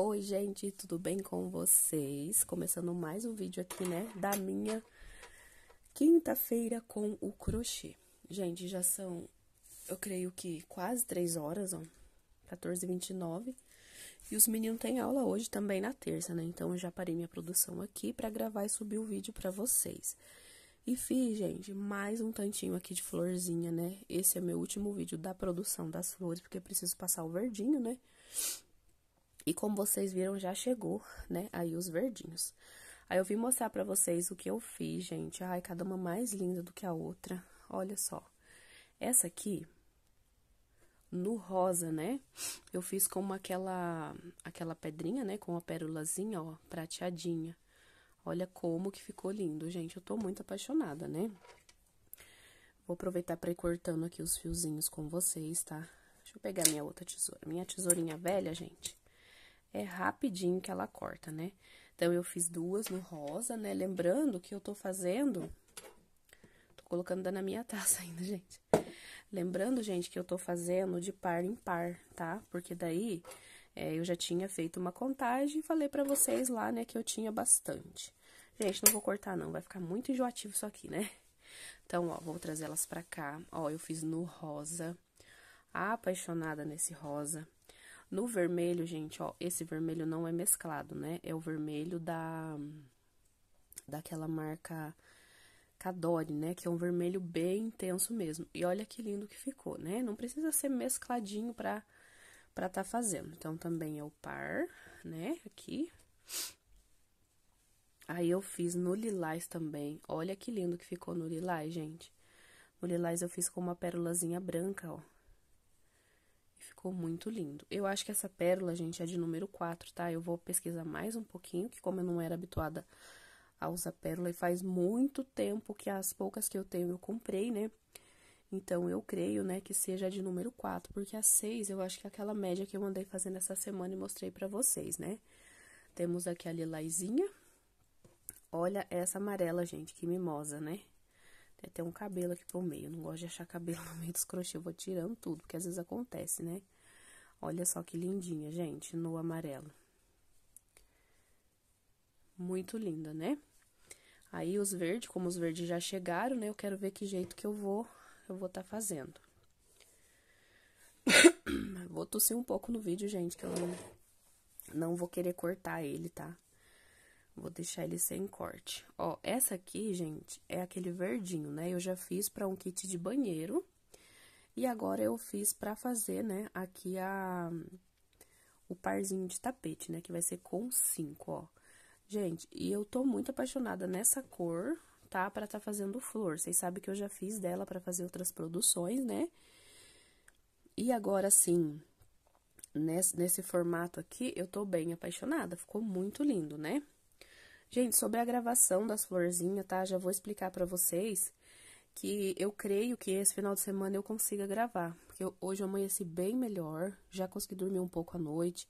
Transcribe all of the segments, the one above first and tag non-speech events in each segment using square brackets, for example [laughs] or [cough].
Oi, gente, tudo bem com vocês? Começando mais um vídeo aqui, né, da minha quinta-feira com o crochê. Gente, já são, eu creio que quase três horas, ó, 14h29. E os meninos têm aula hoje também na terça, né? Então, eu já parei minha produção aqui pra gravar e subir o vídeo pra vocês. E fiz, gente, mais um tantinho aqui de florzinha, né? Esse é meu último vídeo da produção das flores, porque preciso passar o verdinho, né? E como vocês viram, já chegou, né, aí os verdinhos. Aí eu vim mostrar pra vocês o que eu fiz, gente. Ai, cada uma mais linda do que a outra. Olha só. Essa aqui, no rosa, né? Eu fiz como aquela aquela pedrinha, né? Com a pérolazinha, ó, prateadinha. Olha como que ficou lindo, gente. Eu tô muito apaixonada, né? Vou aproveitar pra ir cortando aqui os fiozinhos com vocês, tá? Deixa eu pegar minha outra tesoura. Minha tesourinha velha, gente, é rapidinho que ela corta, né? Então, eu fiz duas no rosa, né? Lembrando que eu tô fazendo... Tô colocando na minha [laughs] taça ainda, gente. Lembrando, gente, que eu tô fazendo de par em par, tá? Porque daí, é, eu já tinha feito uma contagem e falei pra vocês lá, né, que eu tinha bastante. Gente, não vou cortar não, vai ficar muito enjoativo isso aqui, né? Então, ó, vou trazer elas pra cá. Ó, eu fiz no rosa, apaixonada nesse rosa. No vermelho, gente, ó, esse vermelho não é mesclado, né? É o vermelho da daquela marca Cadore, né? Que é um vermelho bem intenso mesmo. E olha que lindo que ficou, né? Não precisa ser mescladinho pra pra tá fazendo. Então, também é o par, né? Aqui. Aí, eu fiz no lilás também. Olha que lindo que ficou no lilás, gente. No lilás, eu fiz com uma pérolazinha branca, ó ficou muito lindo. Eu acho que essa pérola, gente, é de número 4, tá? Eu vou pesquisar mais um pouquinho, que como eu não era habituada a usar pérola, e faz muito tempo que as poucas que eu tenho eu comprei, né? Então, eu creio, né, que seja de número 4, porque a 6 eu acho que é aquela média que eu andei fazendo essa semana e mostrei para vocês, né? Temos aqui a lilazinha. Olha essa amarela, gente, que mimosa, né? Tem até um cabelo aqui pro meio. não gosto de achar cabelo no [laughs] meio dos Eu vou tirando tudo, porque às vezes acontece, né? Olha só que lindinha, gente, no amarelo. Muito linda, né? Aí, os verdes, como os verdes já chegaram, né? Eu quero ver que jeito que eu vou, eu vou tá fazendo. [coughs] vou tossir um pouco no vídeo, gente, que eu não, não vou querer cortar ele, tá? Vou deixar ele sem corte. Ó, essa aqui, gente, é aquele verdinho, né? Eu já fiz para um kit de banheiro. E agora eu fiz para fazer, né, aqui a o parzinho de tapete, né, que vai ser com cinco, ó. Gente, e eu tô muito apaixonada nessa cor, tá? Para tá fazendo flor. Vocês sabem que eu já fiz dela para fazer outras produções, né? E agora sim, nesse, nesse formato aqui, eu tô bem apaixonada. Ficou muito lindo, né? Gente, sobre a gravação das florzinhas, tá? Já vou explicar para vocês que eu creio que esse final de semana eu consiga gravar, porque hoje eu amanheci bem melhor, já consegui dormir um pouco à noite,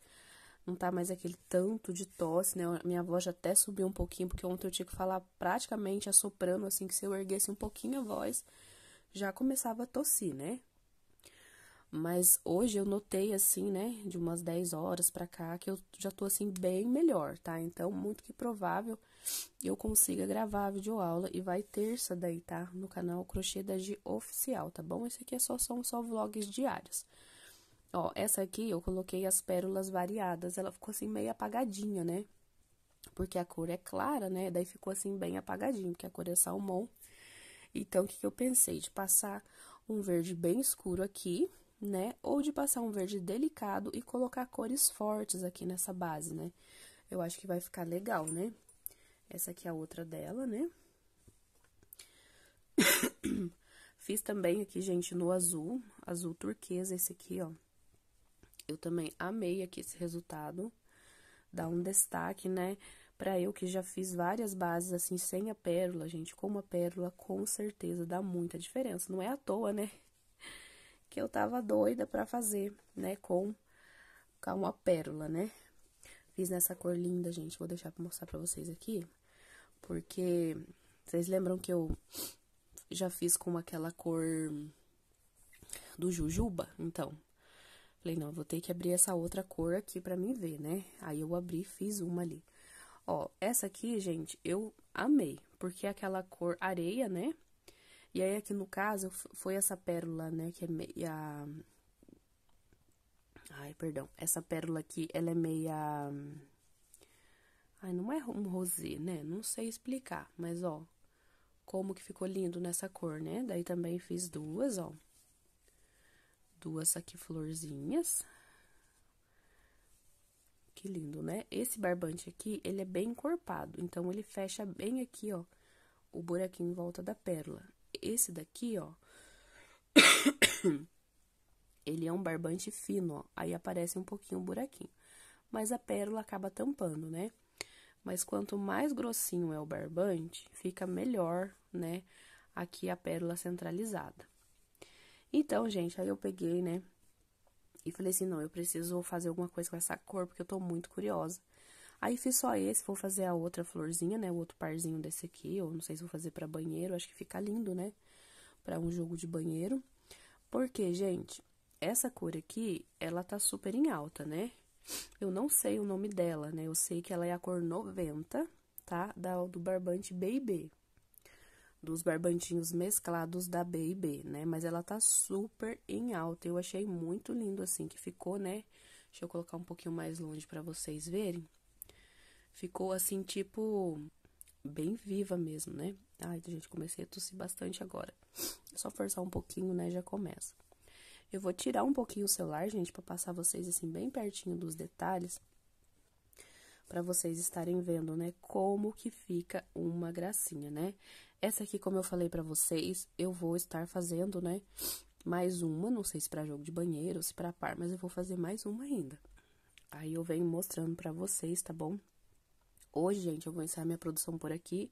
não tá mais aquele tanto de tosse, né? Minha voz já até subiu um pouquinho, porque ontem eu tinha que falar praticamente assoprando, assim, que se eu erguesse um pouquinho a voz, já começava a tossir, né? Mas hoje eu notei, assim, né, de umas 10 horas pra cá, que eu já tô, assim, bem melhor, tá? Então, muito que provável eu consiga gravar a videoaula e vai terça daí, tá? No canal Crochê da G Oficial, tá bom? Esse aqui é só, são só vlogs diários. Ó, essa aqui eu coloquei as pérolas variadas, ela ficou, assim, meio apagadinha, né? Porque a cor é clara, né? Daí ficou, assim, bem apagadinho, porque a cor é salmão. Então, o que, que eu pensei? De passar um verde bem escuro aqui, né? Ou de passar um verde delicado e colocar cores fortes aqui nessa base, né? Eu acho que vai ficar legal, né? Essa aqui é a outra dela, né? [coughs] Fiz também aqui, gente, no azul, azul turquesa esse aqui, ó. Eu também amei aqui esse resultado. Dá um destaque, né? Pra eu que já fiz várias bases, assim, sem a pérola, gente, com uma pérola, com certeza dá muita diferença. Não é à toa, né? que eu tava doida para fazer, né, com, com uma pérola, né? Fiz nessa cor linda, gente, vou deixar pra mostrar pra vocês aqui, porque vocês lembram que eu já fiz com aquela cor do jujuba? Então, falei, não, vou ter que abrir essa outra cor aqui pra mim ver, né? Aí eu abri, fiz uma ali. Ó, essa aqui, gente, eu amei, porque é aquela cor areia, né? E aí, aqui no caso, foi essa pérola, né, que é meia... Ai, perdão. Essa pérola aqui, ela é meia... Ai, não é um rosê, né? Não sei explicar, mas ó, como que ficou lindo nessa cor, né? Daí também fiz duas, ó. Duas aqui florzinhas. Que lindo, né? Esse barbante aqui, ele é bem encorpado, então ele fecha bem aqui, ó, o buraquinho em volta da pérola. Esse daqui, ó. [coughs] Ele é um barbante fino, ó. Aí aparece um pouquinho um buraquinho. Mas a pérola acaba tampando, né? Mas quanto mais grossinho é o barbante, fica melhor, né? Aqui a pérola centralizada. Então, gente, aí eu peguei, né? E falei assim, não, eu preciso fazer alguma coisa com essa cor, porque eu tô muito curiosa. Aí fiz só esse, vou fazer a outra florzinha, né? O outro parzinho desse aqui, ou não sei se vou fazer para banheiro, acho que fica lindo, né? Para um jogo de banheiro. Porque, gente, essa cor aqui, ela tá super em alta, né? Eu não sei o nome dela, né? Eu sei que ela é a cor 90, tá? Da, do barbante B&B. Dos barbantinhos mesclados da B&B, né? Mas ela tá super em alta. Eu achei muito lindo assim que ficou, né? Deixa eu colocar um pouquinho mais longe para vocês verem ficou assim, tipo, bem viva mesmo, né? Ai, gente, comecei a tossir bastante agora. É só forçar um pouquinho, né? Já começa. Eu vou tirar um pouquinho o celular, gente, para passar vocês assim bem pertinho dos detalhes, para vocês estarem vendo, né, como que fica uma gracinha, né? Essa aqui, como eu falei para vocês, eu vou estar fazendo, né, mais uma, não sei se para jogo de banheiro, se para par, mas eu vou fazer mais uma ainda. Aí eu venho mostrando para vocês, tá bom? Hoje, gente, eu vou encerrar minha produção por aqui.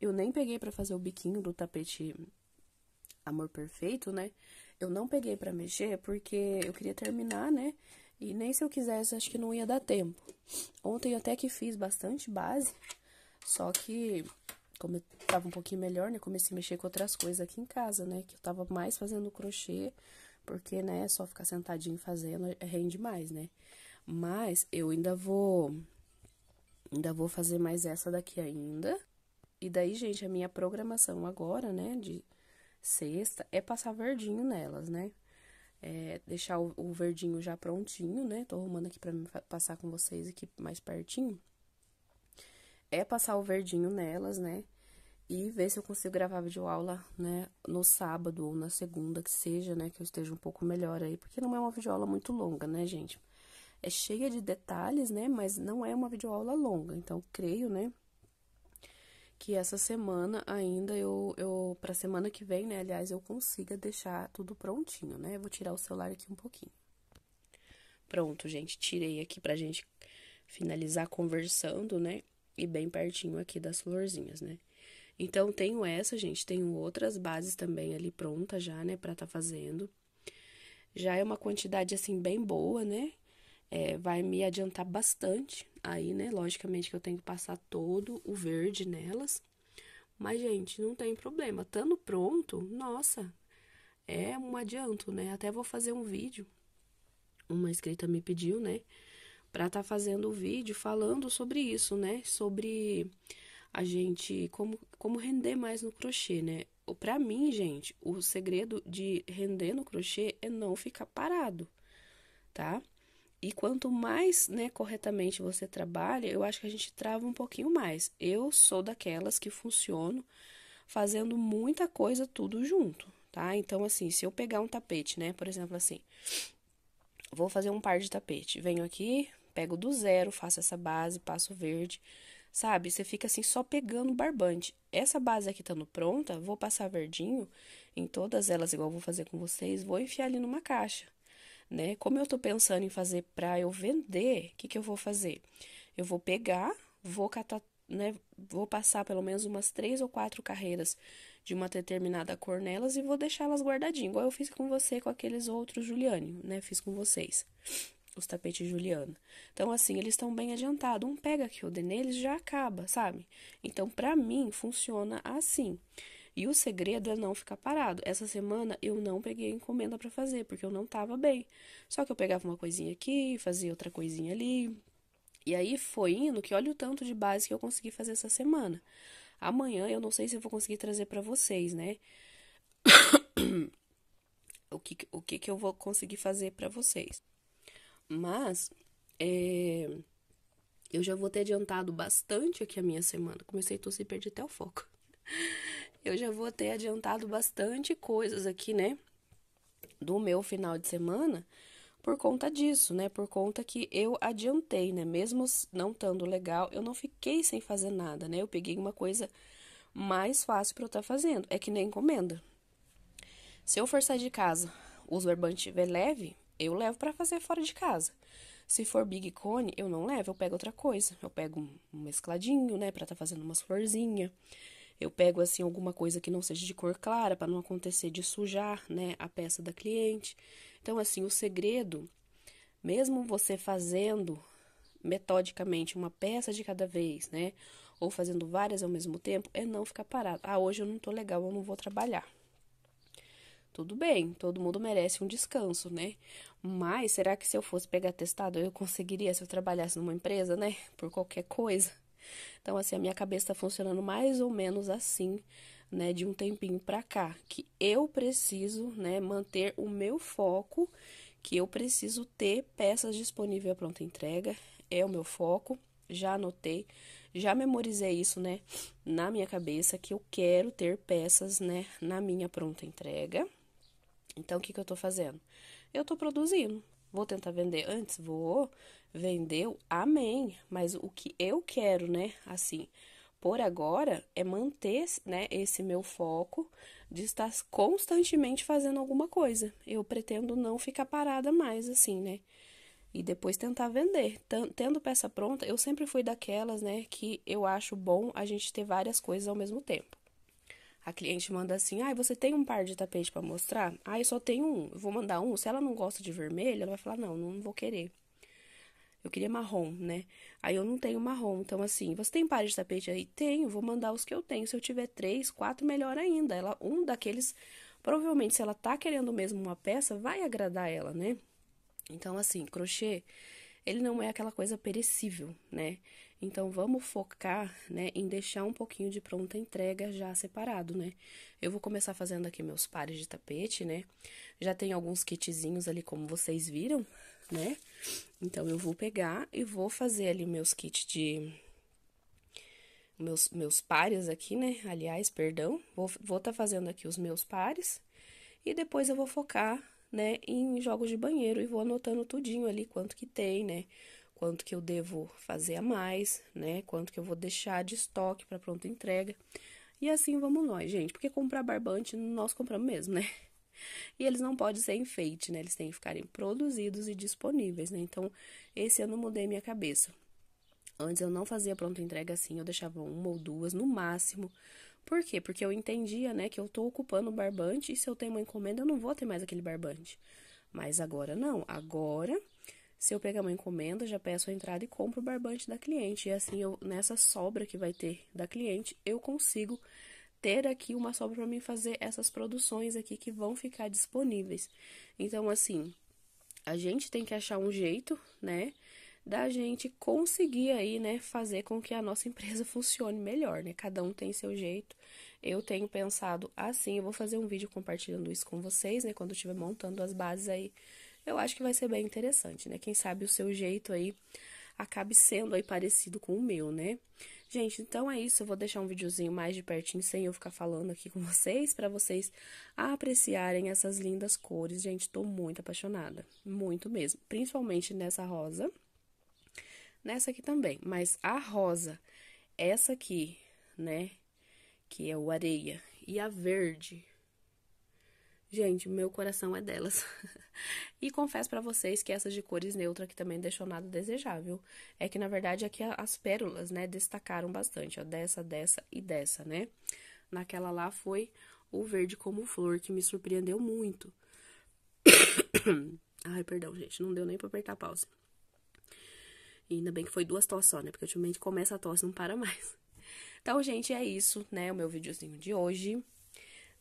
Eu nem peguei para fazer o biquinho do tapete Amor Perfeito, né? Eu não peguei para mexer porque eu queria terminar, né? E nem se eu quisesse, acho que não ia dar tempo. Ontem até que fiz bastante base, só que como eu tava um pouquinho melhor, né? Comecei a mexer com outras coisas aqui em casa, né? Que eu tava mais fazendo crochê, porque, né, só ficar sentadinho fazendo rende mais, né? Mas eu ainda vou Ainda vou fazer mais essa daqui ainda. E daí, gente, a minha programação agora, né, de sexta, é passar verdinho nelas, né? É deixar o, o, verdinho já prontinho, né? Tô arrumando aqui pra passar com vocês aqui mais pertinho. É passar o verdinho nelas, né? E ver se eu consigo gravar videoaula, né, no sábado ou na segunda, que seja, né, que eu esteja um pouco melhor aí. Porque não é uma videoaula muito longa, né, gente? é cheia de detalhes, né? Mas não é uma videoaula longa, então creio, né? Que essa semana ainda eu, eu para semana que vem, né? Aliás, eu consiga deixar tudo prontinho, né? Eu vou tirar o celular aqui um pouquinho. Pronto, gente, tirei aqui pra gente finalizar conversando, né? E bem pertinho aqui das florzinhas, né? Então, tenho essa, gente, tenho outras bases também ali pronta já, né, pra tá fazendo. Já é uma quantidade, assim, bem boa, né? é, vai me adiantar bastante. Aí, né, logicamente que eu tenho que passar todo o verde nelas. Mas, gente, não tem problema. tando pronto, nossa, é um adianto, né? Até vou fazer um vídeo. Uma inscrita me pediu, né? Pra estar tá fazendo o vídeo falando sobre isso, né? Sobre a gente, como, como render mais no crochê, né? Pra mim, gente, o segredo de render no crochê é não ficar parado, tá? E quanto mais, né, corretamente você trabalha, eu acho que a gente trava um pouquinho mais. Eu sou daquelas que funciono fazendo muita coisa tudo junto, tá? Então, assim, se eu pegar um tapete, né, por exemplo, assim, vou fazer um par de tapete, venho aqui, pego do zero, faço essa base, passo verde, sabe? Você fica assim só pegando barbante. Essa base aqui estando pronta, vou passar verdinho em todas elas, igual vou fazer com vocês, vou enfiar ali numa caixa né? Como eu estou pensando em fazer para eu vender, o que, que eu vou fazer? Eu vou pegar, vou catar, né? Vou passar pelo menos umas três ou quatro carreiras de uma determinada cor nelas e vou deixá-las guardadinho, igual eu fiz com você com aqueles outros Juliane, né? Fiz com vocês. Os tapetes Juliana. Então, assim, eles estão bem adiantados. Um pega que eu dei neles já acaba, sabe? Então, para mim, funciona assim. E o segredo é não ficar parado. Essa semana eu não peguei encomenda para fazer, porque eu não tava bem. Só que eu pegava uma coisinha aqui, fazia outra coisinha ali. E aí foi indo que olha o tanto de base que eu consegui fazer essa semana. Amanhã eu não sei se eu vou conseguir trazer para vocês, né? [coughs] o que, o que, que eu vou conseguir fazer para vocês. Mas é, eu já vou ter adiantado bastante aqui a minha semana. Comecei a tossir e perdi até o foco. [laughs] eu já vou ter adiantado bastante coisas aqui, né? Do meu final de semana por conta disso, né? Por conta que eu adiantei, né? Mesmo não estando legal, eu não fiquei sem fazer nada, né? Eu peguei uma coisa mais fácil para eu estar tá fazendo. É que nem encomenda. Se eu for sair de casa, o verbante estiver leve, eu levo para fazer fora de casa. Se for big cone, eu não levo, eu pego outra coisa. Eu pego um mescladinho, né, para estar tá fazendo umas florzinhas. Eu pego assim alguma coisa que não seja de cor clara para não acontecer de sujar, né, a peça da cliente. Então assim, o segredo, mesmo você fazendo metodicamente uma peça de cada vez, né, ou fazendo várias ao mesmo tempo, é não ficar parado. Ah, hoje eu não tô legal, eu não vou trabalhar. Tudo bem, todo mundo merece um descanso, né? Mas será que se eu fosse pegar testado eu conseguiria se eu trabalhasse numa empresa, né? Por qualquer coisa? Então, assim, a minha cabeça está funcionando mais ou menos assim, né, de um tempinho para cá, que eu preciso, né, manter o meu foco, que eu preciso ter peças disponíveis à pronta entrega, é o meu foco, já anotei, já memorizei isso, né, na minha cabeça, que eu quero ter peças, né, na minha pronta entrega. Então, o que, que eu tô fazendo? Eu tô produzindo. Vou tentar vender antes? Vou vendeu, amém. Mas o que eu quero, né? Assim, por agora é manter, né, esse meu foco de estar constantemente fazendo alguma coisa. Eu pretendo não ficar parada mais assim, né? E depois tentar vender. Tendo peça pronta, eu sempre fui daquelas, né, que eu acho bom a gente ter várias coisas ao mesmo tempo. A cliente manda assim: "Ai, ah, você tem um par de tapete para mostrar?" Ah, eu só tenho um. Eu vou mandar um. Se ela não gosta de vermelho, ela vai falar: "Não, não vou querer." Eu queria marrom, né? Aí eu não tenho marrom. Então, assim, você tem pares de tapete aí? Tenho, vou mandar os que eu tenho. Se eu tiver três, quatro, melhor ainda. Ela, um daqueles. Provavelmente, se ela tá querendo mesmo uma peça, vai agradar ela, né? Então, assim, crochê, ele não é aquela coisa perecível, né? Então vamos focar, né, em deixar um pouquinho de pronta entrega já separado, né? Eu vou começar fazendo aqui meus pares de tapete, né? Já tem alguns kitzinhos ali como vocês viram, né? Então eu vou pegar e vou fazer ali meus kits de meus meus pares aqui, né? Aliás, perdão, vou vou tá fazendo aqui os meus pares e depois eu vou focar né, em jogos de banheiro e vou anotando tudinho ali quanto que tem, né? quanto que eu devo fazer a mais, né? Quanto que eu vou deixar de estoque para pronta entrega. E assim vamos nós, gente, porque comprar barbante nós compramos mesmo, né? [laughs] E eles não podem ser enfeite, né? Eles têm que ficarem produzidos e disponíveis, né? Então, esse ano eu mudei minha cabeça. Antes eu não fazia pronta entrega assim, eu deixava uma ou duas no máximo. Por quê? Porque eu entendia, né, que eu tô ocupando o barbante e se eu tenho uma encomenda, eu não vou ter mais aquele barbante. Mas agora não, agora se eu pegar uma encomenda, já peço a entrada e compro o barbante da cliente. E assim, eu, nessa sobra que vai ter da cliente, eu consigo ter aqui uma sobra para mim fazer essas produções aqui que vão ficar disponíveis. Então, assim, a gente tem que achar um jeito, né? da gente conseguir aí, né, fazer com que a nossa [laughs] empresa funcione melhor, né? Cada um tem seu jeito. Eu tenho pensado assim, eu vou fazer um vídeo compartilhando isso com vocês, né, quando eu estiver montando as bases aí eu acho que vai ser bem interessante, né? Quem sabe o seu jeito aí acabe sendo aí parecido com o meu, né? Gente, então é isso. Eu vou deixar um videozinho mais de pertinho sem eu ficar falando aqui com vocês, para vocês apreciarem essas lindas cores. Gente, tô muito apaixonada, muito mesmo. Principalmente nessa rosa, nessa aqui também. Mas a rosa, essa aqui, né? Que é o areia, e a verde, Gente, meu coração é delas. [laughs] e confesso para vocês que essas de cores neutras que também deixou nada desejável. É que, na verdade, aqui é as pérolas, né, destacaram bastante, ó, dessa, dessa e dessa, né? Naquela lá foi o verde como flor, que me surpreendeu muito. [coughs] Ai, perdão, gente, não deu nem pra apertar a pausa. E ainda bem que foi duas tosse só, né? Porque ultimamente começa a tosse, não para mais. [laughs] Então, gente, é isso, né? O meu videozinho de hoje.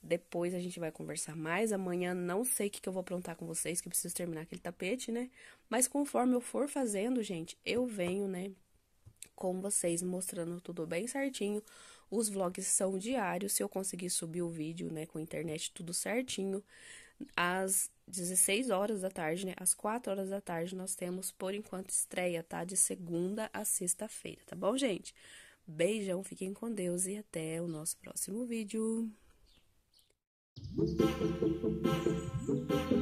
Depois a gente vai conversar mais. Amanhã não sei o que, que eu vou aprontar com vocês, que eu preciso terminar aquele tapete, né? Mas conforme eu for fazendo, gente, eu venho, né? Com vocês, mostrando tudo bem certinho. Os vlogs são diários. Se eu conseguir subir o vídeo, né? Com a internet tudo certinho. Às 16 horas da tarde, né? Às 4 horas da tarde, nós temos, por enquanto, estreia, tá? De segunda a sexta-feira, tá bom, gente? Beijão, fiquem com Deus e até o nosso próximo vídeo. Thank you.